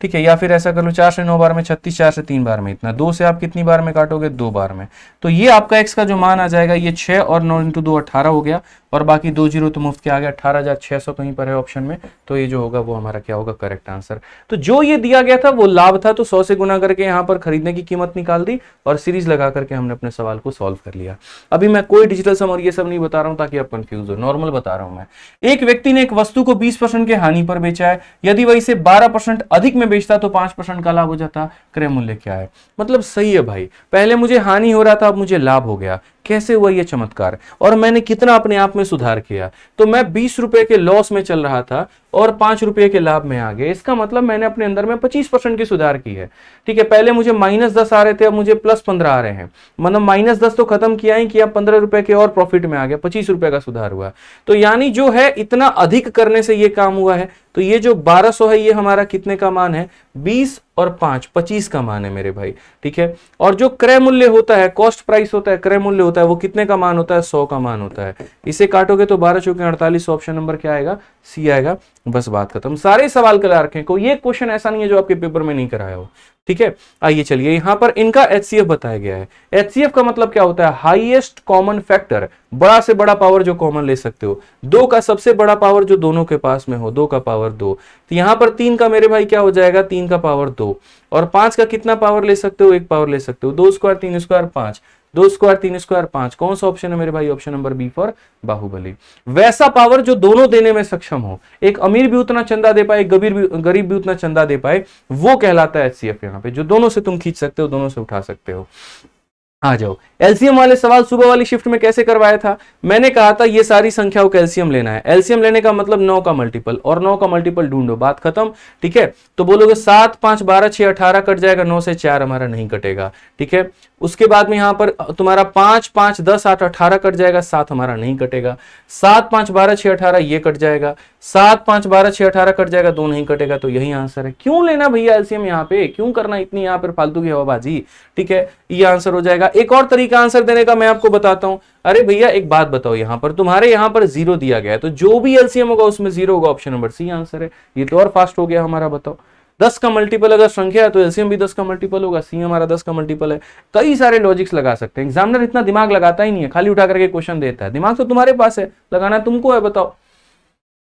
ठीक है या फिर ऐसा कर लो चार से नौ बार में छत्तीस चार से तीन बार में इतना दो से आप कितनी बार में काटोगे दो बार में तो ये आपका एक्स का जो मान आ जाएगा ये छह और नौ इंटू दो अट्ठारह हो गया और बाकी दो जीरो तो मुफ्त के आ गया अठारह हजार छह सौ कहीं पर है ऑप्शन में तो ये जो होगा वो हमारा क्या होगा करेक्ट आंसर तो जो ये दिया गया था वो लाभ था तो सौ से गुना करके यहाँ पर खरीदने की कीमत निकाल दी और सीरीज लगा करके हमने अपने सवाल को सॉल्व कर लिया अभी मैं कोई डिजिटल सम और ये सब नहीं बता रहा हूँ ताकि आप कंफ्यूज हो नॉर्मल बता रहा हूँ मैं एक व्यक्ति ने एक वस्तु को बीस के हानि पर बेचा है यदि वह इसे बारह अधिक में बेचता तो पांच का लाभ हो जाता क्रय मूल्य क्या है मतलब सही है भाई पहले मुझे हानि हो रहा था अब मुझे लाभ हो गया कैसे हुआ यह चमत्कार और मैंने कितना अपने आप में सुधार किया तो मैं बीस रुपए के लॉस में चल रहा था और पांच रुपए के लाभ में आ गए इसका मतलब मैंने अपने अंदर में पच्चीस परसेंट की सुधार की है ठीक है पहले मुझे माइनस दस आ रहे थे अब मुझे प्लस पंद्रह आ रहे हैं मतलब माइनस दस तो खत्म किया ही किया पंद्रह रुपए के और प्रॉफिट में आ गया पच्चीस रुपए का सुधार हुआ तो यानी जो है इतना अधिक करने से ये काम हुआ है तो ये जो 1200 है ये हमारा कितने का मान है 20 और 5 25 का मान है मेरे भाई ठीक है और जो क्रय मूल्य होता है कॉस्ट प्राइस होता है क्रय मूल्य होता है वो कितने का मान होता है 100 का मान होता है इसे काटोगे तो बारह चौके अड़तालीस ऑप्शन नंबर क्या आएगा सी आएगा बस बात खत्म सारे सवाल कला रखें को ये क्वेश्चन ऐसा नहीं है जो आपके पेपर में नहीं कराया हो ठीक है आइए चलिए यहां पर इनका एच बताया गया है एच का मतलब क्या होता है हाईएस्ट कॉमन फैक्टर बड़ा से बड़ा पावर जो कॉमन ले सकते हो दो का सबसे बड़ा पावर जो दोनों के पास में हो दो का पावर दो तो यहां पर तीन का मेरे भाई क्या हो जाएगा तीन का पावर दो और पांच का कितना पावर ले सकते हो एक पावर ले सकते हो दो स्क्वायर तीन स्क्वायर पांच दो स्क्वायर तीन स्क्वायर पांच कौन सा ऑप्शन है मेरे भाई option number B for Baahubali वैसा पावर जो दोनों देने में सक्षम हो एक अमीर भी उतना चंदा दे पाए गरीब भी गरीब भी उतना चंदा दे पाए वो कहलाता है एचसीएफ यहाँ पे जो दोनों से तुम खींच सकते हो दोनों से उठा सकते हो आ जाओ एलसीएम वाले सवाल सुबह वाली शिफ्ट में कैसे करवाया था मैंने कहा था ये सारी संख्याओं का एलसीएम लेना है एलसीएम लेने का मतलब नौ का मल्टीपल और नौ का मल्टीपल ढूंढो बात खत्म ठीक है तो बोलोगे सात पांच बारह छह अठारह कट जाएगा नौ से चार हमारा नहीं कटेगा ठीक है उसके बाद में यहां पर तुम्हारा पांच पांच दस आठ अठारह कट जाएगा सात हमारा नहीं कटेगा सात पांच बारह छह अठारह ये कट जाएगा सात पांच बारह छह अठारह कट जाएगा दो नहीं कटेगा तो यही आंसर है क्यों लेना भैया एलसीएम यहाँ पे क्यों करना इतनी यहाँ पर फालतू की हवाबाजी ठीक है ये आंसर हो जाएगा एक और तरीका आंसर देने का मैं आपको बताता हूं अरे भैया एक बात बताओ यहाँ पर तुम्हारे यहाँ पर जीरो दिया गया है तो जो भी एलसीएम होगा उसमें जीरो होगा ऑप्शन नंबर सी आंसर है ये तो और फास्ट हो गया हमारा बताओ दस का मल्टीपल अगर संख्या है तो एलसीएम भी दस का मल्टीपल होगा सी हमारा दस का मल्टीपल है कई सारे लॉजिक्स लगा सकते हैं एग्जामिनर इतना दिमाग लगाता ही नहीं है खाली उठा करके क्वेश्चन देता है दिमाग तो तुम्हारे पास है लगाना तुमको है बताओ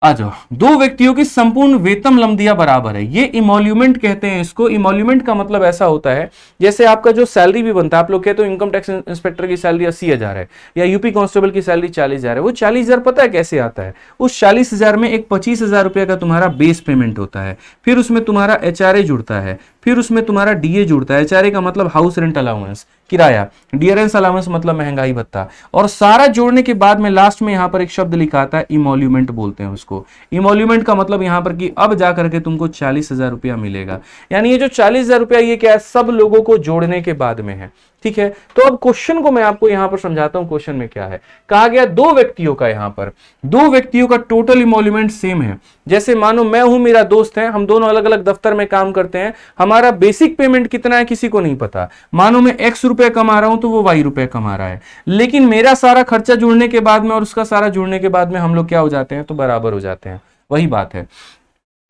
अच्छा दो व्यक्तियों की संपूर्ण वेतन लंबिया बराबर है ये इमोल्यूमेंट कहते हैं इसको इमोल्यूमेंट का मतलब ऐसा होता है जैसे आपका जो सैलरी भी बनता है आप लोग कहते हो तो इनकम टैक्स इंस्पेक्टर की सैलरी अस्सी हजार है या यूपी कांस्टेबल की सैलरी चालीस हजार है वो चालीस हजार पता है कैसे आता है उस चालीस में एक पच्चीस हजार का तुम्हारा बेस पेमेंट होता है फिर उसमें तुम्हारा एच जुड़ता है फिर उसमें तुम्हारा डीए जुड़ता है एच का मतलब हाउस रेंट अलाउंस किराया डियरेंस अलाउंस मतलब महंगाई भत्ता और सारा जोड़ने के बाद में लास्ट में यहां पर एक शब्द लिखा आता है इमोल्यूमेंट बोलते हैं उसको इमोल्यूमेंट का मतलब यहां पर कि अब जा करके तुमको चालीस हजार रुपया मिलेगा यानी ये जो चालीस हजार रुपया ये क्या है सब लोगों को जोड़ने के बाद में है ठीक है तो अब क्वेश्चन को मैं आपको यहां पर समझाता हूं क्वेश्चन में क्या है कहा गया दो व्यक्तियों का यहां पर दो व्यक्तियों का टोटल इमोल्यूमेंट सेम है जैसे मानो मैं हूं मेरा दोस्त है हम दोनों अलग अलग दफ्तर में काम करते हैं हमारा बेसिक पेमेंट कितना है किसी को नहीं पता मानो मैं एक्स रुपए कमा रहा हूं तो वो वाई रुपए कमा रहा है लेकिन मेरा सारा खर्चा जुड़ने के बाद में और उसका सारा जुड़ने के बाद में हम लोग क्या हो जाते हैं तो बराबर हो जाते हैं वही बात है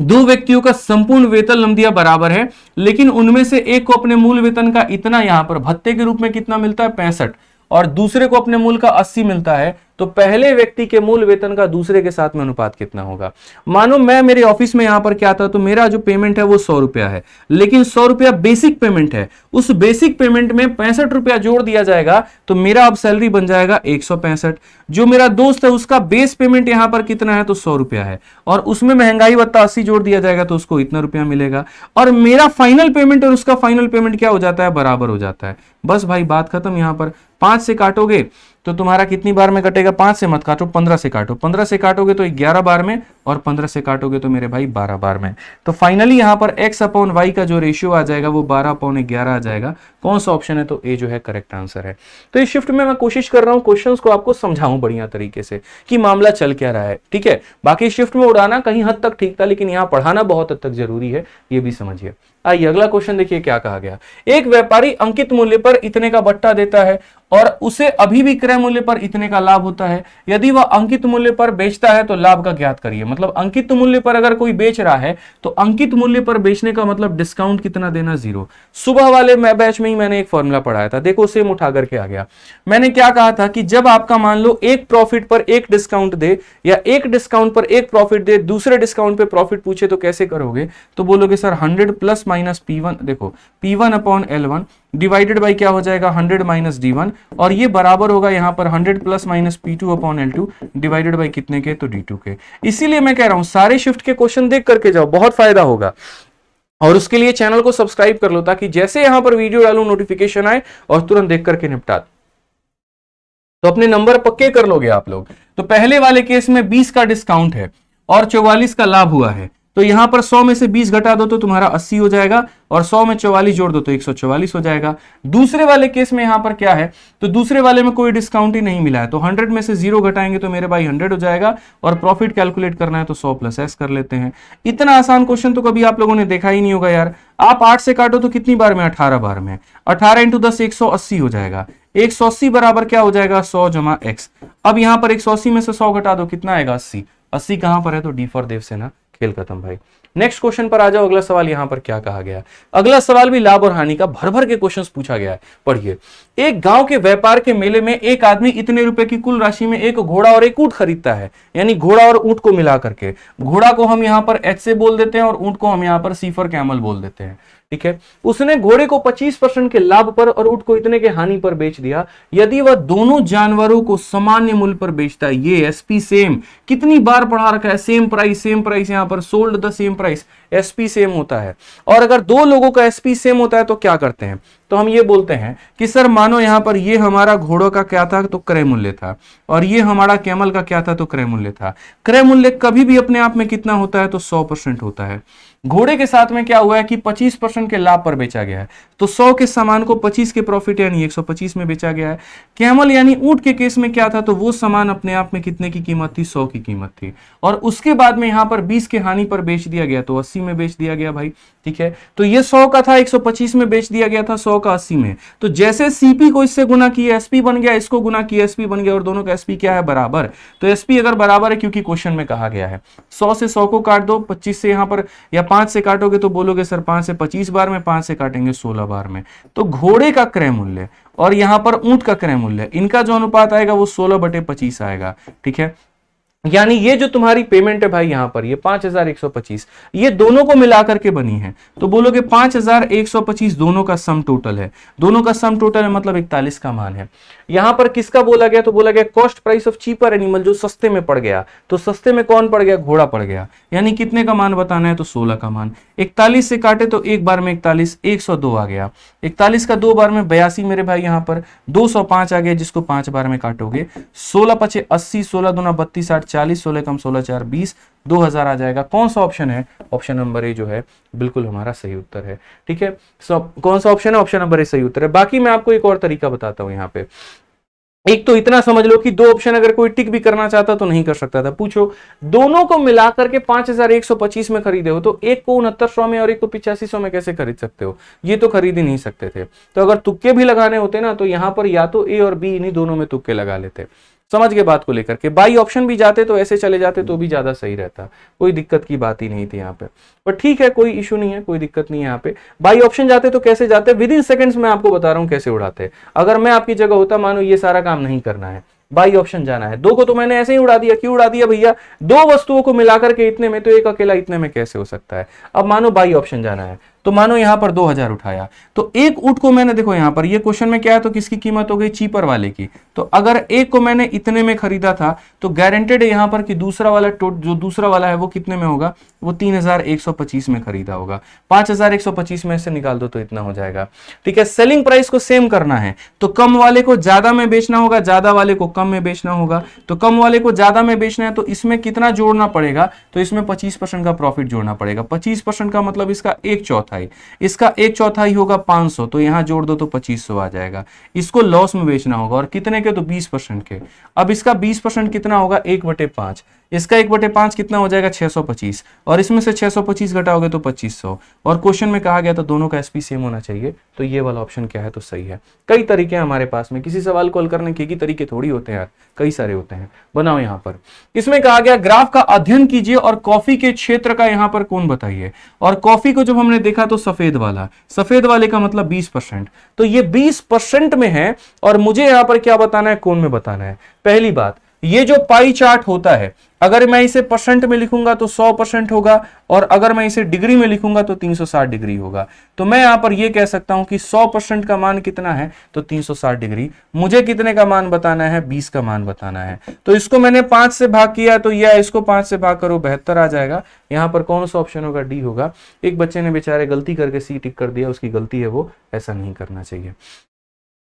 दो व्यक्तियों का संपूर्ण वेतन लंबिया बराबर है लेकिन उनमें से एक को अपने मूल वेतन का इतना यहां पर भत्ते के रूप में कितना मिलता है पैंसठ और दूसरे को अपने मूल का अस्सी मिलता है तो पहले व्यक्ति के मूल वेतन का दूसरे के साथ में अनुपात कितना होगा मानो मैं मेरे ऑफिस में यहां पर क्या था तो मेरा जो पेमेंट है वो सौ रुपया है लेकिन सौ रुपया बेसिक पेमेंट है उस बेसिक पेमेंट में पैंसठ रुपया जोड़ दिया जाएगा तो मेरा अब सैलरी बन जाएगा एक जो मेरा दोस्त है उसका बेस पेमेंट यहां पर कितना है तो सौ रुपया है और उसमें महंगाई भत्ता अस्सी जोड़ दिया जाएगा तो उसको इतना रुपया मिलेगा और मेरा फाइनल पेमेंट और उसका फाइनल पेमेंट क्या हो जाता है बराबर हो जाता है बस भाई बात खत्म यहां पर पांच से काटोगे तो तुम्हारा कितनी बार में कटेगा पांच से मत काटो पंद्रह से काटो पंद्रह से काटोगे तो ग्यारह बार में और पंद्रह से काटोगे तो मेरे भाई बारह बार में तो फाइनली यहां पर एक्स अपॉन वाई का जो रेशियो आ जाएगा वो बारह अपॉन ग्यारह आ जाएगा कौन सा ऑप्शन है तो ए जो है करेक्ट आंसर है तो इस शिफ्ट में मैं कोशिश कर रहा हूं क्वेश्चन को आपको समझाऊं बढ़िया तरीके से कि मामला चल क्या रहा है ठीक है बाकी शिफ्ट में उड़ाना कहीं हद तक ठीक था लेकिन यहाँ पढ़ाना बहुत हद तक जरूरी है ये भी समझिए आइए अगला क्वेश्चन देखिए क्या कहा गया एक व्यापारी अंकित मूल्य पर इतने का बट्टा देता है और उसे अभी भी क्रय मूल्य पर इतने का लाभ होता है यदि वह अंकित मूल्य पर बेचता है तो लाभ का ज्ञात करिए मतलब अंकित मूल्य पर अगर कोई बेच रहा है तो अंकित मूल्य पर बेचने का मतलब डिस्काउंट कितना देना जीरो सुबह वाले बैच में ही मैंने एक फॉर्मूला पढ़ाया था देखो सेम उठा करके आ गया मैंने क्या कहा था कि जब आपका मान लो एक प्रॉफिट पर एक डिस्काउंट दे या एक डिस्काउंट पर एक प्रॉफिट दे दूसरे डिस्काउंट पर प्रॉफिट पूछे तो कैसे करोगे तो बोलोगे sir hundred plus minus P देखो P one upon divided by क्या हो जाएगा हंड्रेड माइनस डी वन और ये बराबर होगा यहां पर hundred plus minus P two upon L two divided by कितने के तो डी टू के इसीलिए मैं कह रहा हूं सारे शिफ्ट के क्वेश्चन देख करके जाओ बहुत फायदा होगा और उसके लिए चैनल को सब्सक्राइब कर लो ताकि जैसे यहां पर वीडियो डालू नोटिफिकेशन आए और तुरंत देख करके निपटा तो अपने नंबर पक्के कर लोगे आप लोग तो पहले वाले केस में 20 का डिस्काउंट है और 44 का लाभ हुआ है तो यहां पर 100 में से 20 घटा दो तो तुम्हारा 80 हो जाएगा और 100 में चौवालीस जोड़ दो तो 144 हो जाएगा दूसरे वाले केस में यहां पर क्या है तो दूसरे वाले में कोई डिस्काउंट ही नहीं मिला है तो 100 में से जीरो घटाएंगे तो मेरे भाई 100 हो जाएगा और प्रॉफिट कैलकुलेट करना है तो 100 प्लस एस कर लेते हैं इतना आसान क्वेश्चन तो कभी आप लोगों ने देखा ही नहीं होगा यार आप आठ से काटो तो कितनी बार में अठारह बार में अठारह इंटू दस एक सौ अस्सी हो जाएगा एक सौ अस्सी बराबर क्या हो जाएगा सौ जमा एक्स अब यहां पर एक सौ अस्सी में से सौ घटा दो कितना आएगा अस्सी अस्सी कहां पर है तो डी फॉर देव सेना खेल खत्म भाई नेक्स्ट क्वेश्चन पर आ जाओ अगला सवाल यहां पर क्या कहा गया अगला सवाल भी लाभ और हानि का भर भर के क्वेश्चंस पूछा गया है पढ़िए एक गांव के व्यापार के मेले में एक आदमी इतने रुपए की कुल राशि में एक घोड़ा और एक ऊंट खरीदता है यानी घोड़ा और ऊंट को मिला करके घोड़ा को हम यहाँ पर एच से बोल देते हैं और ऊंट को हम यहाँ पर सीफर कैमल बोल देते हैं ठीक है उसने घोड़े को 25 परसेंट के लाभ पर और ऊट को इतने के हानि पर बेच दिया यदि वह दोनों जानवरों को सामान्य मूल्य पर बेचता है ये एसपी सेम कितनी बार पढ़ा रखा है सेम प्राइस सेम प्राइस यहां पर sold the same price SP same होता है और अगर दो लोगों का एसपी सेम होता है तो क्या करते हैं तो हम ये बोलते हैं कि सर मानो यहाँ पर ये हमारा घोड़ों का क्या था तो क्रय मूल्य था और ये हमारा कैमल का क्या था तो क्रय मूल्य था क्रय मूल्य कभी भी अपने आप में कितना होता है तो सौ परसेंट होता है घोड़े के साथ में क्या हुआ है कि 25 परसेंट के लाभ पर बेचा गया है तो 100 के सामान को 25 के प्रॉफिट यानी 125 में बेचा गया है कैमल यानी ऊंट के केस में क्या था तो वो सामान अपने आप में कितने की कीमत थी सौ की कीमत थी और उसके बाद में यहां पर बीस के हानि पर बेच दिया गया तो अस्सी में बेच दिया गया भाई ठीक है तो ये सौ का था 125 में बेच दिया गया था सौ का अस्सी में तो जैसे सीपी को इससे गुना किया एसपी बन गया इसको गुना किया एसपी बन गया और दोनों का एसपी क्या है बराबर तो एसपी अगर बराबर है क्योंकि क्वेश्चन में कहा गया है सौ से सौ को काट दो पच्चीस से यहां पर या पांच से काटोगे तो बोलोगे सर पांच से पच्चीस बार में पांच से काटेंगे सोलह पूरा बार में तो घोड़े का क्रय मूल्य और यहां पर ऊंट का क्रय मूल्य इनका जो अनुपात आएगा वो सोलह बटे पच्चीस आएगा ठीक है यानी ये जो तुम्हारी पेमेंट है भाई यहां पर ये पांच हजार एक सौ पच्चीस ये दोनों को मिलाकर के बनी है तो बोलोगे पांच हजार एक सौ पच्चीस दोनों का सम टोटल है दोनों का सम टोटल है मतलब इकतालीस का मान है यहां पर किसका बोला गया तो बोला गया cost price of cheaper animal जो सस्ते में पड़ गया तो सस्ते में कौन पड़ गया घोड़ा पड़ गया यानी कितने का मान बताना है तो सोलह का मान इकतालीस से काटे तो एक बार में इकतालीस एक सौ दो आ गया इकतालीस का दो बार में बयासी मेरे भाई यहाँ पर दो सौ पांच आ गया जिसको पांच बार में काटोगे सोलह पचे अस्सी सोलह दुना बत्तीस आठ चालीस सोलह कम सोलह चार बीस दो हज़ार आ जाएगा कौन सा ऑप्शन है ऑप्शन नंबर ए जो है बिल्कुल हमारा सही उत्तर है ठीक है सो कौन सा ऑप्शन है ऑप्शन नंबर ए सही उत्तर है बाकी मैं आपको एक और तरीका बताता हूं यहाँ पे एक तो इतना समझ लो कि दो ऑप्शन अगर कोई टिक भी करना चाहता तो नहीं कर सकता था पूछो दोनों को मिला करके 5125 में खरीदे हो तो एक को उनहत्तर सौ में और एक को पिचासी सौ में कैसे खरीद सकते हो ये तो खरीद ही नहीं सकते थे तो अगर तुक्के भी लगाने होते ना तो यहां पर या तो ए और बी इन्हीं दोनों में तुक्के लगा लेते समझ गए बात को लेकर के बाई ऑप्शन भी जाते तो ऐसे चले जाते तो भी ज़्यादा सही रहता कोई दिक्कत की बात ही नहीं थी यहाँ पे पर ठीक है कोई इशू नहीं है कोई दिक्कत नहीं है यहाँ पे बाई ऑप्शन जाते तो कैसे जाते विद इन सेकेंड्स मैं आपको बता रहा हूँ कैसे उड़ाते हैं अगर मैं आपकी जगह होता मानो ये सारा काम नहीं करना है बाई ऑप्शन जाना है दो को तो मैंने ऐसे ही उड़ा दिया क्यों उड़ा दिया भैया दो वस्तुओं को मिलाकर के इतने में तो एक अकेला इतने में कैसे हो सकता है अब मानो बाई ऑप्शन जाना है तो मानो यहां पर दो हजार उठाया तो एक ऊँट को मैंने देखो यहां पर ये क्वेश्चन में क्या है तो किसकी कीमत हो गई चीपर वाले की तो अगर एक को मैंने इतने में खरीदा था तो गारंटेड है यहां पर कि दूसरा वाला जो दूसरा वाला है वो कितने में होगा वो तीन में खरीदा होगा पाँच में से निकाल दो तो इतना हो जाएगा ठीक है सेलिंग प्राइस को सेम करना है तो कम वाले को ज्यादा में बेचना होगा ज्यादा वाले को कम में बेचना होगा तो कम वाले को ज्यादा में बेचना है तो इसमें कितना जोड़ना पड़ेगा तो इसमें पच्चीस परसेंट का प्रॉफिट जोड़ना पड़ेगा पच्चीस परसेंट का मतलब इसका एक चौथा चौथाई इसका एक चौथाई होगा 500 तो यहां जोड़ दो तो 2500 आ जाएगा इसको लॉस में बेचना होगा और कितने के तो 20 परसेंट के अब इसका 20 परसेंट कितना होगा एक बटे पांच इसका एक बटे पांच कितना हो जाएगा 625 और इसमें से 625 घटाओगे तो 2500 और क्वेश्चन में कहा गया था दोनों का एसपी सेम होना चाहिए तो ये वाला ऑप्शन क्या है तो सही है कई तरीके हमारे पास में किसी सवाल को हल करने के ही तरीके थोड़ी होते हैं कई सारे होते हैं बनाओ यहाँ पर इसमें कहा गया ग्राफ का अध्ययन कीजिए और कॉफी के क्षेत्र का यहाँ पर कौन बताइए और कॉफी को जब हमने देखा तो सफेद वाला सफेद वाले का मतलब बीस तो ये बीस में है और मुझे यहाँ पर क्या बताना है कौन में बताना है पहली बात ये जो पाई चार्ट होता है अगर मैं इसे परसेंट में लिखूंगा तो 100 परसेंट होगा और अगर मैं इसे डिग्री में लिखूंगा तो 360 डिग्री होगा तो मैं यहां पर यह कह सकता हूं कि 100 परसेंट का मान कितना है तो 360 डिग्री मुझे कितने का मान बताना है 20 का मान बताना है तो इसको मैंने पांच से भाग किया तो यह इसको पांच से भाग करो बेहतर आ जाएगा यहां पर कौन सा ऑप्शन होगा डी होगा एक बच्चे ने बेचारे गलती करके सी टिक कर दिया उसकी गलती है वो ऐसा नहीं करना चाहिए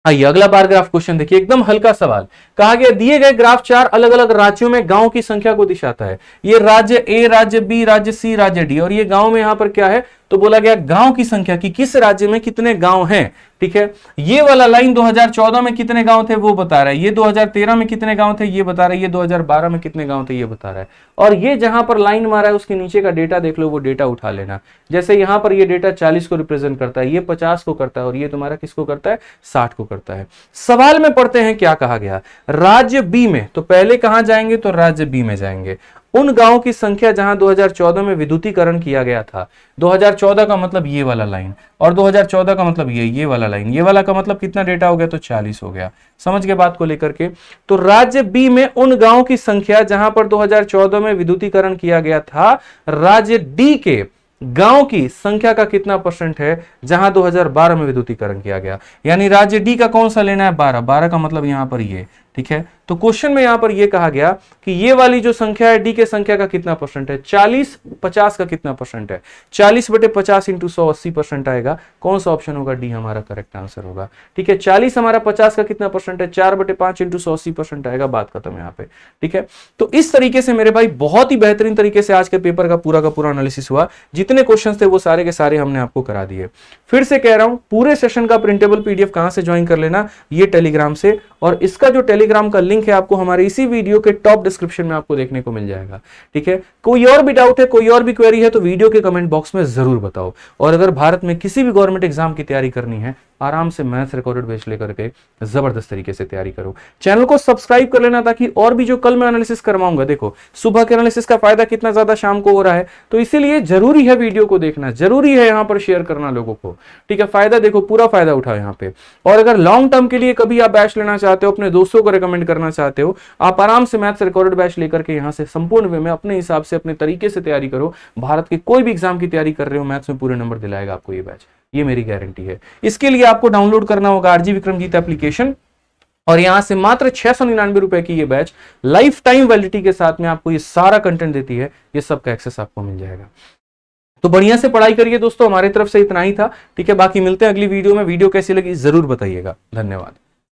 आइए हाँ, अगला बार ग्राफ क्वेश्चन देखिए एकदम हल्का सवाल कहा गया दिए गए ग्राफ चार अलग अलग राज्यों में गांव की संख्या को दिशाता है ये राज्य ए राज्य बी राज्य सी राज्य डी और ये गांव में यहां पर क्या है तो बोला गया गांव की संख्या कि किस राज्य में कितने गांव हैं ठीक है ये वाला लाइन 2014 में कितने गांव थे वो बता रहा है ये 2013 में कितने गांव थे ये बता रहा है ये 2012 में कितने गांव थे ये बता रहा है और ये जहां पर लाइन मारा है उसके नीचे का डेटा देख लो वो डेटा उठा लेना जैसे यहां पर ये डेटा चालीस को रिप्रेजेंट करता है ये पचास को करता है और ये तुम्हारा किसको करता है साठ को करता है सवाल में पढ़ते हैं क्या कहा गया राज्य बी में तो पहले कहां जाएंगे तो राज्य बी में जाएंगे उन गांवों की संख्या जहां 2014 में विद्युतीकरण किया गया था 2014 का मतलब ये वाला लाइन और 2014 का मतलब ये ये वाला लाइन ये वाला का मतलब कितना डेटा हो गया तो 40 हो गया समझ के बात को लेकर के तो राज्य बी में उन गांवों की संख्या जहां पर 2014 में विद्युतीकरण किया गया था राज्य डी के गांव की संख्या का कितना परसेंट है जहां 2012 में विद्युतीकरण किया गया यानी राज्य डी का कौन सा लेना है 12 12 का मतलब यहां पर ये ठीक है तो क्वेश्चन में यहां पर यह कहा गया कि ये वाली जो संख्या है डी के संख्या का कितना परसेंट है 40 50 का कितना परसेंट है 40 बटे 50 इंटू सौ अस्सी परसेंट आएगा कौन सा ऑप्शन होगा डी हमारा करेक्ट आंसर होगा ठीक है 40 हमारा 50 का कितना परसेंट है चार बटे पांच इंटू सौ अस्सी परसेंट आएगा बात खत्म यहाँ पे ठीक है तो इस तरीके से मेरे भाई बहुत ही बेहतरीन तरीके से आज के पेपर का पूरा का पूरा एनालिसिस हुआ जितने क्वेश्चन थे वो सारे के सारे हमने आपको करा दिए फिर से कह रहा हूं पूरे सेशन का प्रिंटेबल पीडीएफ कहां से ज्वाइन कर लेना ये टेलीग्राम से और इसका जो टेलीग्राम का लिंक है आपको हमारे इसी वीडियो के टॉप डिस्क्रिप्शन में आपको देखने को मिल जाएगा ठीक है कोई और भी डाउट है कोई और भी क्वेरी है तो वीडियो के कमेंट बॉक्स में जरूर बताओ और अगर भारत में किसी भी गवर्नमेंट एग्जाम की तैयारी करनी है आराम से मैथ्स रिकॉर्डेड बेच लेकर के जबरदस्त तरीके से तैयारी करो चैनल को सब्सक्राइब कर लेना ताकि और भी जो कल मैं एनालिसिस करवाऊंगा देखो सुबह के एनालिसिस का फायदा कितना ज्यादा शाम को हो रहा है तो इसीलिए जरूरी है वीडियो को देखना जरूरी है यहां पर शेयर करना लोगों को ठीक है फायदा देखो पूरा फायदा उठाओ यहाँ पे और अगर लॉन्ग टर्म के लिए कभी आप बैच लेना चाहते हो अपने दोस्तों को रिकमेंड करना चाहते हो आप आराम से मैथ्स रिकॉर्डेड बैच लेकर के यहाँ से संपूर्ण वे में अपने हिसाब से अपने तरीके से तैयारी करो भारत के कोई भी एग्जाम की तैयारी कर रहे हो मैथ्स में पूरे नंबर दिलाएगा आपको ये बैच ये मेरी गारंटी है इसके लिए आपको डाउनलोड करना होगा आरजी विक्रमजीत एप्लीकेशन और यहां से मात्र छह सौ निन्यानवे रुपए की ये बैच लाइफ टाइम वैलिडिटी के साथ में आपको ये सारा कंटेंट देती है ये सब का एक्सेस आपको मिल जाएगा तो बढ़िया से पढ़ाई करिए दोस्तों हमारे तरफ से इतना ही था ठीक है बाकी मिलते हैं अगली वीडियो में वीडियो कैसी लगी जरूर बताइएगा धन्यवाद